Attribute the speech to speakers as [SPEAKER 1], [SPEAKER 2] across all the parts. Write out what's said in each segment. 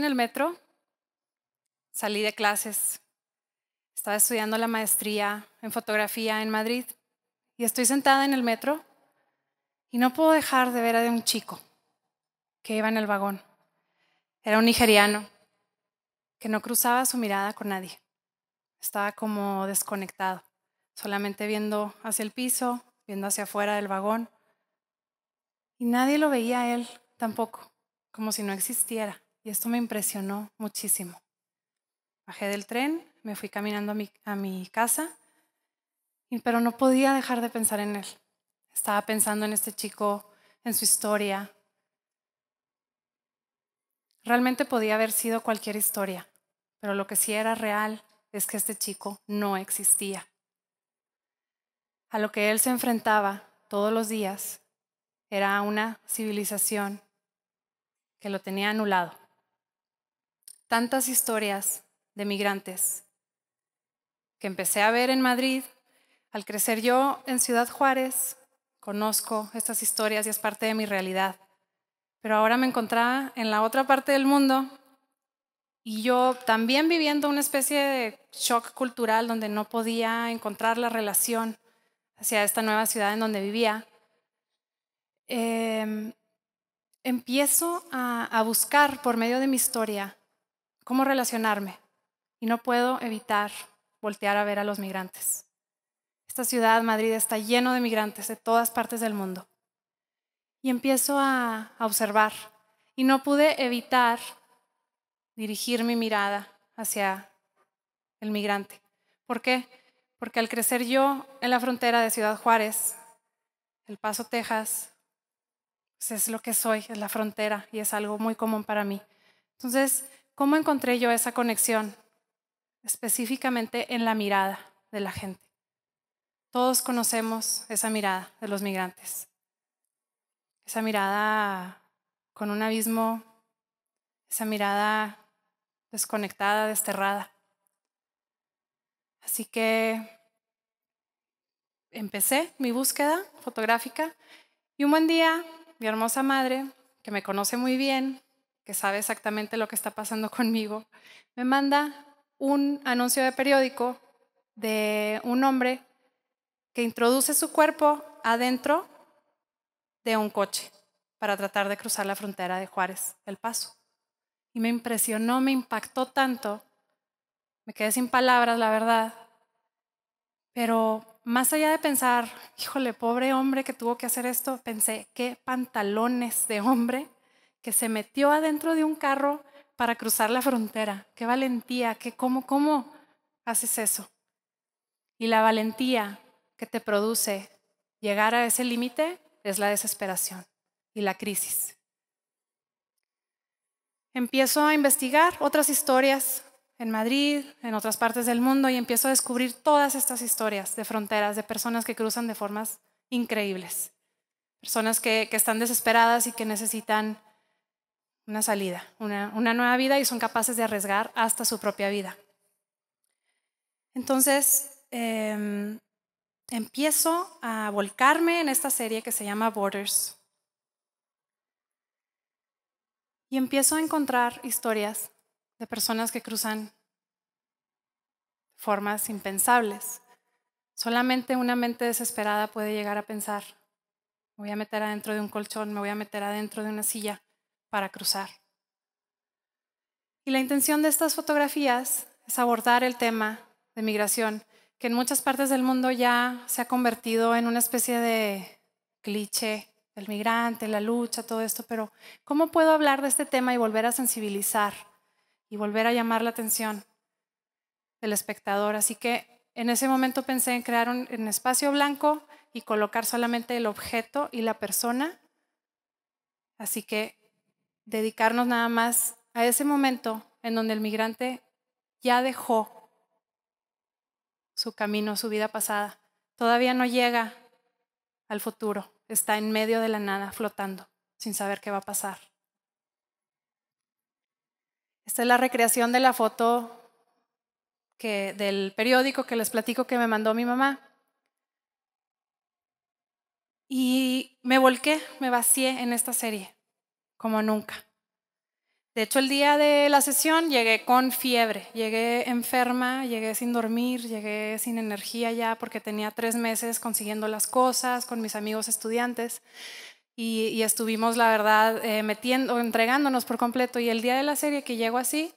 [SPEAKER 1] en el metro, salí de clases, estaba estudiando la maestría en fotografía en Madrid y estoy sentada en el metro y no puedo dejar de ver a un chico que iba en el vagón. Era un nigeriano que no cruzaba su mirada con nadie. Estaba como desconectado, solamente viendo hacia el piso, viendo hacia afuera del vagón. Y nadie lo veía a él tampoco, como si no existiera. Y esto me impresionó muchísimo. Bajé del tren, me fui caminando a mi, a mi casa, pero no podía dejar de pensar en él. Estaba pensando en este chico, en su historia. Realmente podía haber sido cualquier historia, pero lo que sí era real es que este chico no existía. A lo que él se enfrentaba todos los días era una civilización que lo tenía anulado tantas historias de migrantes que empecé a ver en Madrid. Al crecer yo en Ciudad Juárez, conozco estas historias y es parte de mi realidad. Pero ahora me encontraba en la otra parte del mundo y yo también viviendo una especie de shock cultural donde no podía encontrar la relación hacia esta nueva ciudad en donde vivía. Em, empiezo a buscar por medio de mi historia cómo relacionarme y no puedo evitar voltear a ver a los migrantes. Esta ciudad, Madrid, está lleno de migrantes de todas partes del mundo. Y empiezo a, observar y no pude evitar dirigir mi mirada hacia el migrante. ¿Por qué? Porque al crecer yo en la frontera de Ciudad Juárez, El Paso, Texas, pues es lo que soy, es la frontera y es algo muy común para mí. Entonces, ¿Cómo encontré yo esa conexión? Específicamente en la mirada de la gente. Todos conocemos esa mirada de los migrantes. Esa mirada con un abismo, esa mirada desconectada, desterrada. Así que empecé mi búsqueda fotográfica y un buen día mi hermosa madre, que me conoce muy bien, sabe exactamente lo que está pasando conmigo, me manda un anuncio de periódico de un hombre que introduce su cuerpo adentro de un coche para tratar de cruzar la frontera de Juárez, El Paso. Y me impresionó, me impactó tanto, me quedé sin palabras, la verdad. Pero más allá de pensar, híjole, pobre hombre que tuvo que hacer esto, pensé, qué pantalones de hombre que se metió adentro de un carro para cruzar la frontera. Qué valentía, qué cómo, cómo haces eso. Y la valentía que te produce llegar a ese límite es la desesperación y la crisis. Empiezo a investigar otras historias en Madrid, en otras partes del mundo, y empiezo a descubrir todas estas historias de fronteras, de personas que cruzan de formas increíbles, personas que, que están desesperadas y que necesitan una salida, una, nueva vida y son capaces de arriesgar hasta su propia vida. Entonces, em, empiezo a volcarme en esta serie que se llama Borders. Y empiezo a encontrar historias de personas que cruzan formas impensables. Solamente una mente desesperada puede llegar a pensar, me voy a meter adentro de un colchón, me voy a meter adentro de una silla, para cruzar. Y la intención de estas fotografías es abordar el tema de migración, que en muchas partes del mundo ya se ha convertido en una especie de cliché el migrante, la lucha, todo esto, pero ¿cómo puedo hablar de este tema y volver a sensibilizar y volver a llamar la atención del espectador? Así que en ese momento pensé en crear un, un espacio blanco y colocar solamente el objeto y la persona. Así que dedicarnos nada más a ese momento en donde el migrante ya dejó su camino, su vida pasada. Todavía no llega al futuro, está en medio de la nada, flotando, sin saber qué va a pasar. Esta es la recreación de la foto que, del periódico que les platico que me mandó mi mamá. Y me volqué, me vacié en esta serie como nunca. De hecho, el día de la sesión llegué con fiebre, llegué enferma, llegué sin dormir, llegué sin energía ya porque tenía tres meses consiguiendo las cosas con mis amigos estudiantes y, estuvimos, la verdad, eh, metiendo, entregándonos por completo. Y el día de la serie que llego así,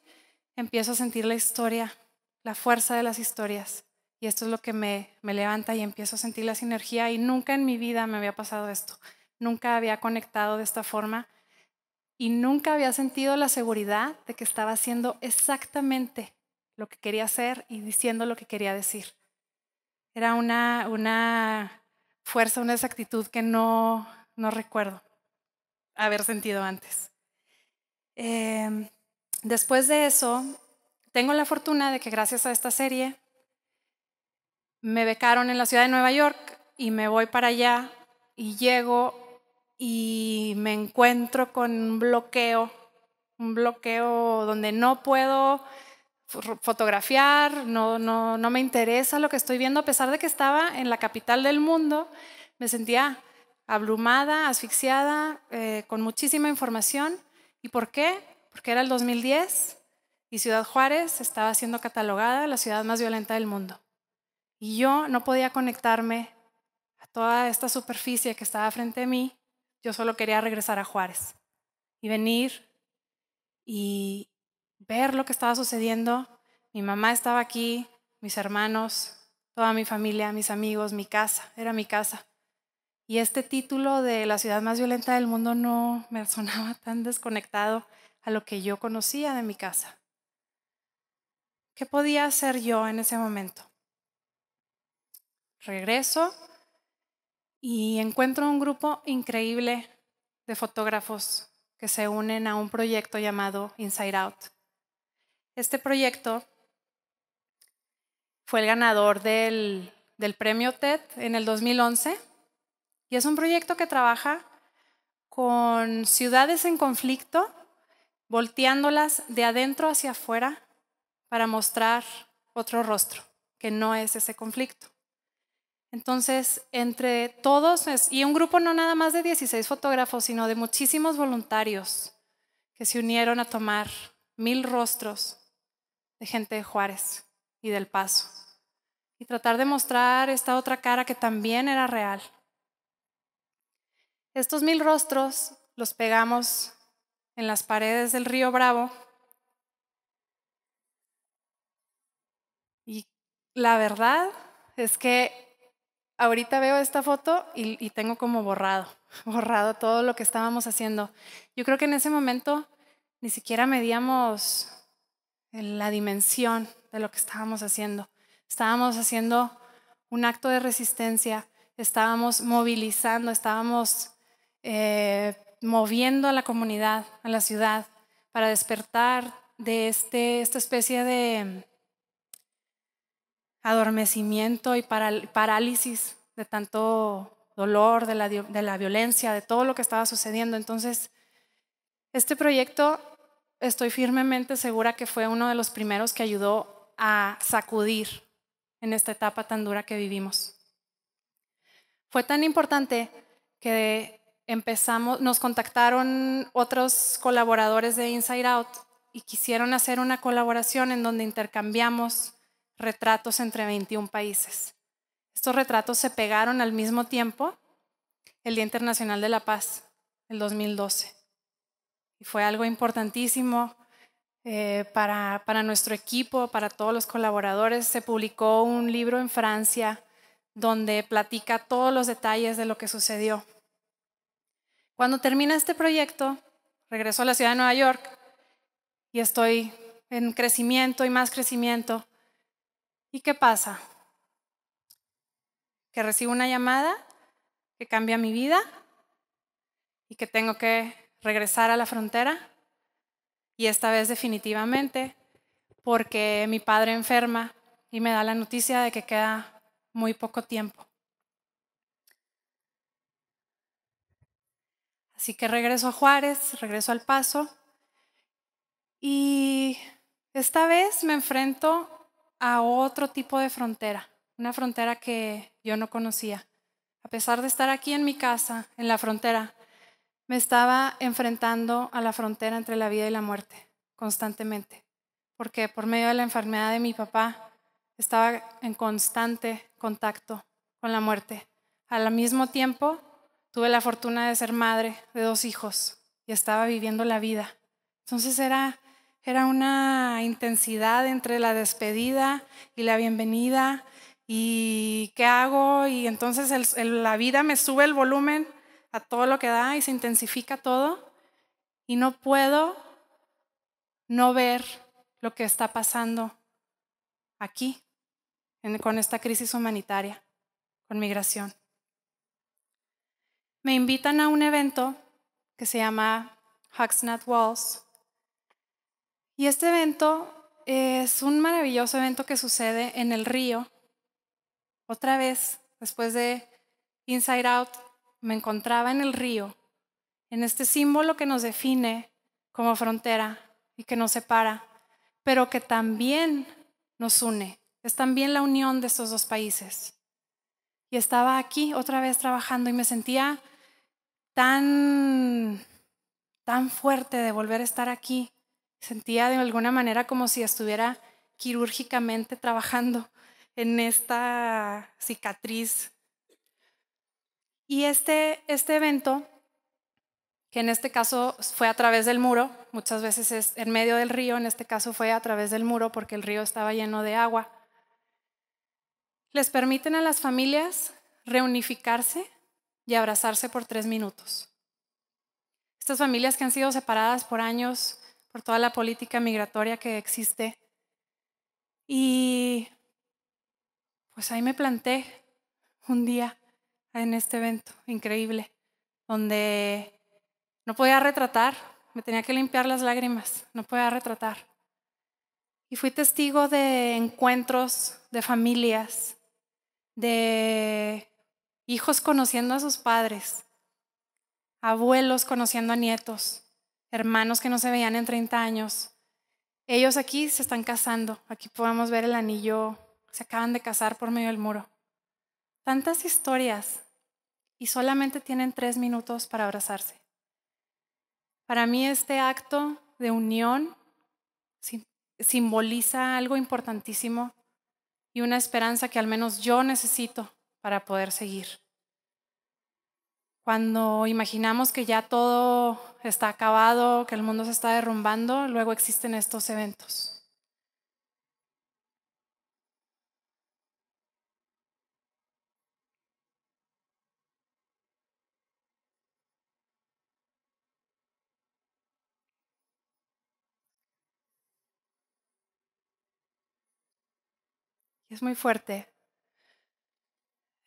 [SPEAKER 1] empiezo a sentir la historia, la fuerza de las historias. Y esto es lo que me, me levanta y empiezo a sentir la sinergia y nunca en mi vida me había pasado esto. Nunca había conectado de esta forma y nunca había sentido la seguridad de que estaba haciendo exactamente lo que quería hacer y diciendo lo que quería decir. Era una, una fuerza, una exactitud que no, recuerdo haber sentido antes. Em, después de eso, tengo la fortuna de que gracias a esta serie me becaron en la ciudad de Nueva York y me voy para allá y llego y me encuentro con un bloqueo, un bloqueo donde no puedo fotografiar, no, no, me interesa lo que estoy viendo, a pesar de que estaba en la capital del mundo, me sentía abrumada, asfixiada, eh, con muchísima información. ¿Y por qué? Porque era el 2010 y Ciudad Juárez estaba siendo catalogada la ciudad más violenta del mundo. Y yo no podía conectarme a toda esta superficie que estaba frente a mí yo solo quería regresar a Juárez y venir y ver lo que estaba sucediendo. Mi mamá estaba aquí, mis hermanos, toda mi familia, mis amigos, mi casa, era mi casa. Y este título de la ciudad más violenta del mundo no me sonaba tan desconectado a lo que yo conocía de mi casa. ¿Qué podía hacer yo en ese momento? Regreso y encuentro un grupo increíble de fotógrafos que se unen a un proyecto llamado Inside Out. Este proyecto fue el ganador del, premio TED en el 2011 y es un proyecto que trabaja con ciudades en conflicto, volteándolas de adentro hacia afuera para mostrar otro rostro, que no es ese conflicto. Entonces, entre todos, y un grupo no nada más de 16 fotógrafos, sino de muchísimos voluntarios que se unieron a tomar mil rostros de gente de Juárez y del Paso, y tratar de mostrar esta otra cara que también era real. Estos mil rostros los pegamos en las paredes del río Bravo y la verdad es que ahorita veo esta foto y, tengo como borrado, borrado todo lo que estábamos haciendo. Yo creo que en ese momento ni siquiera medíamos la dimensión de lo que estábamos haciendo. Estábamos haciendo un acto de resistencia, estábamos movilizando, estábamos eh, moviendo a la comunidad, a la ciudad, para despertar de este, esta especie de adormecimiento y parálisis de tanto dolor, de la, de la violencia, de todo lo que estaba sucediendo. Entonces, este proyecto estoy firmemente segura que fue uno de los primeros que ayudó a sacudir en esta etapa tan dura que vivimos. Fue tan importante que empezamos, nos contactaron otros colaboradores de Inside Out y quisieron hacer una colaboración en donde intercambiamos retratos entre 21 países. Estos retratos se pegaron al mismo tiempo el Día Internacional de la Paz, el 2012. Y fue algo importantísimo eh, para, para nuestro equipo, para todos los colaboradores. Se publicó un libro en Francia donde platica todos los detalles de lo que sucedió. Cuando termina este proyecto, regreso a la ciudad de Nueva York y estoy en crecimiento y más crecimiento. ¿Y qué pasa? Que recibo una llamada que cambia mi vida y que tengo que regresar a la frontera y esta vez definitivamente porque mi padre enferma y me da la noticia de que queda muy poco tiempo. Así que regreso a Juárez, regreso al paso y esta vez me enfrento a otro tipo de frontera, una frontera que yo no conocía. A pesar de estar aquí en mi casa, en la frontera, me estaba enfrentando a la frontera entre la vida y la muerte constantemente, porque por medio de la enfermedad de mi papá estaba en constante contacto con la muerte. Al mismo tiempo, tuve la fortuna de ser madre de dos hijos y estaba viviendo la vida. Entonces era era una intensidad entre la despedida y la bienvenida y qué hago y entonces la vida me sube el volumen a todo lo que da y se intensifica todo y no puedo no ver lo que está pasando aquí con esta crisis humanitaria, con migración. Me invitan a un evento que se llama Huxnut Walls, y este evento es un maravilloso evento que sucede en el río. Otra vez, después de Inside Out, me encontraba en el río, en este símbolo que nos define como frontera y que nos separa, pero que también nos une. Es también la unión de estos dos países. Y estaba aquí otra vez trabajando y me sentía tan, tan fuerte de volver a estar aquí Sentía de alguna manera como si estuviera quirúrgicamente trabajando en esta cicatriz. Y este, este evento, que en este caso fue a través del muro, muchas veces es en medio del río, en este caso fue a través del muro porque el río estaba lleno de agua, les permiten a las familias reunificarse y abrazarse por tres minutos. Estas familias que han sido separadas por años por toda la política migratoria que existe. Y pues ahí me planté un día en este evento increíble, donde no podía retratar, me tenía que limpiar las lágrimas, no podía retratar. Y fui testigo de encuentros de familias, de hijos conociendo a sus padres, abuelos conociendo a nietos, hermanos que no se veían en 30 años. Ellos aquí se están casando. Aquí podemos ver el anillo. Se acaban de casar por medio del muro. Tantas historias y solamente tienen tres minutos para abrazarse. Para mí este acto de unión simboliza algo importantísimo y una esperanza que al menos yo necesito para poder seguir. Cuando imaginamos que ya todo está acabado, que el mundo se está derrumbando, luego existen estos eventos. Es muy fuerte.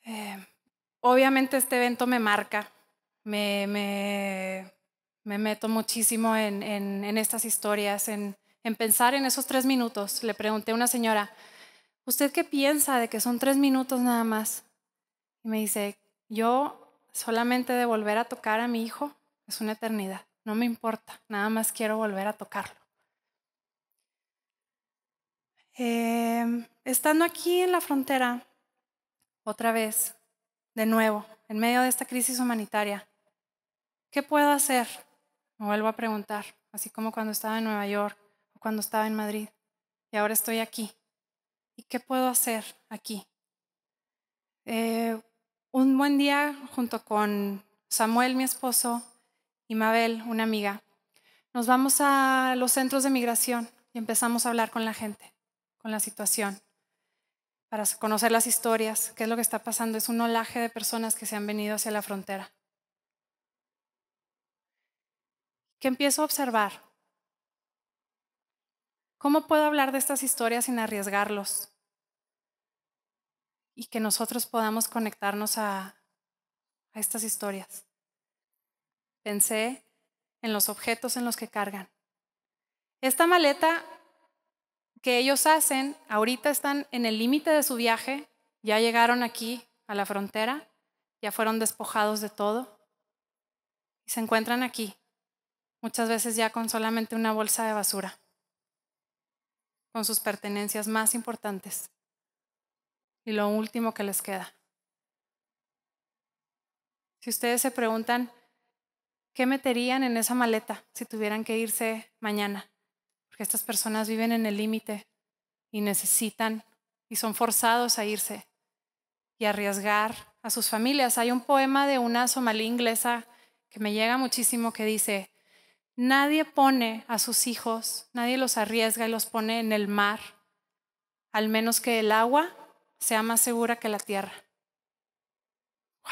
[SPEAKER 1] Eh, obviamente este evento me marca, me, me meto muchísimo en, estas historias, en, pensar en esos tres minutos. Le pregunté a una señora, ¿usted qué piensa de que son tres minutos nada más? Y me dice, yo solamente de volver a tocar a mi hijo es una eternidad, no me importa, nada más quiero volver a tocarlo. Em, estando aquí en la frontera, otra vez, de nuevo, en medio de esta crisis humanitaria, ¿qué puedo hacer? Me vuelvo a preguntar, así como cuando estaba en Nueva York o cuando estaba en Madrid. Y ahora estoy aquí. ¿Y qué puedo hacer aquí? Eh, un buen día, junto con Samuel, mi esposo, y Mabel, una amiga, nos vamos a los centros de migración y empezamos a hablar con la gente, con la situación, para conocer las historias, qué es lo que está pasando. Es un olaje de personas que se han venido hacia la frontera. empiezo a observar. ¿Cómo puedo hablar de estas historias sin arriesgarlos? Y que nosotros podamos conectarnos a, a estas historias. Pensé en los objetos en los que cargan. Esta maleta que ellos hacen, ahorita están en el límite de su viaje, ya llegaron aquí a la frontera, ya fueron despojados de todo y se encuentran aquí muchas veces ya con solamente una bolsa de basura, con sus pertenencias más importantes y lo último que les queda. Si ustedes se preguntan, ¿qué meterían en esa maleta si tuvieran que irse mañana? Porque estas personas viven en el límite y necesitan y son forzados a irse y arriesgar a sus familias. Hay un poema de una somalí inglesa que me llega muchísimo que dice, Nadie pone a sus hijos, nadie los arriesga y los pone en el mar, al menos que el agua sea más segura que la tierra.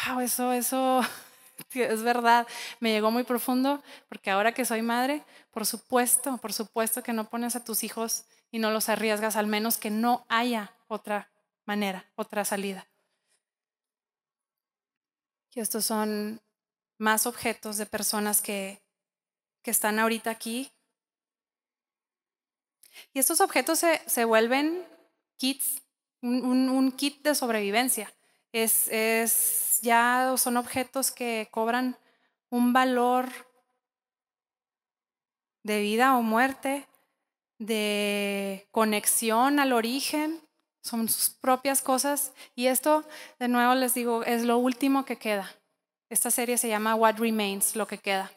[SPEAKER 1] Wow, eso, eso es verdad. Me llegó muy profundo porque ahora que soy madre, por supuesto, por supuesto que no pones a tus hijos y no los arriesgas, al menos que no haya otra manera, otra salida. Y estos son más objetos de personas que que están ahorita aquí. Y estos objetos se, vuelven kits, un, kit de sobrevivencia. es, ya son objetos que cobran un valor de vida o muerte, de conexión al origen, son sus propias cosas. Y esto, de nuevo les digo, es lo último que queda. Esta serie se llama What Remains, lo que queda.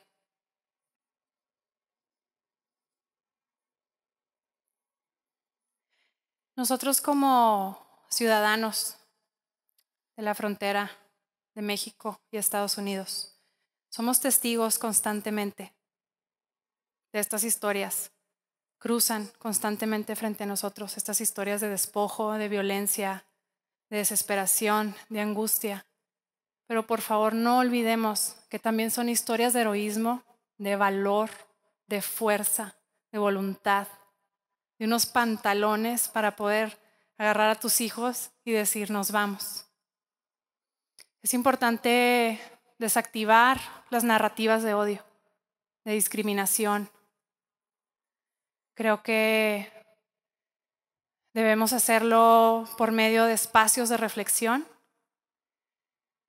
[SPEAKER 1] Nosotros como ciudadanos de la frontera de México y Estados Unidos, somos testigos constantemente de estas historias. Cruzan constantemente frente a nosotros estas historias de despojo, de violencia, de desesperación, de angustia. Pero por favor no olvidemos que también son historias de heroísmo, de valor, de fuerza, de voluntad, de unos pantalones para poder agarrar a tus hijos y decir, nos vamos. Es importante desactivar las narrativas de odio, de discriminación. Creo que debemos hacerlo por medio de espacios de reflexión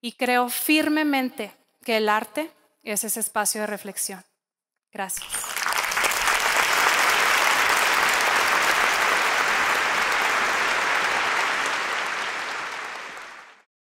[SPEAKER 1] y creo firmemente que el arte es ese espacio de reflexión. Gracias.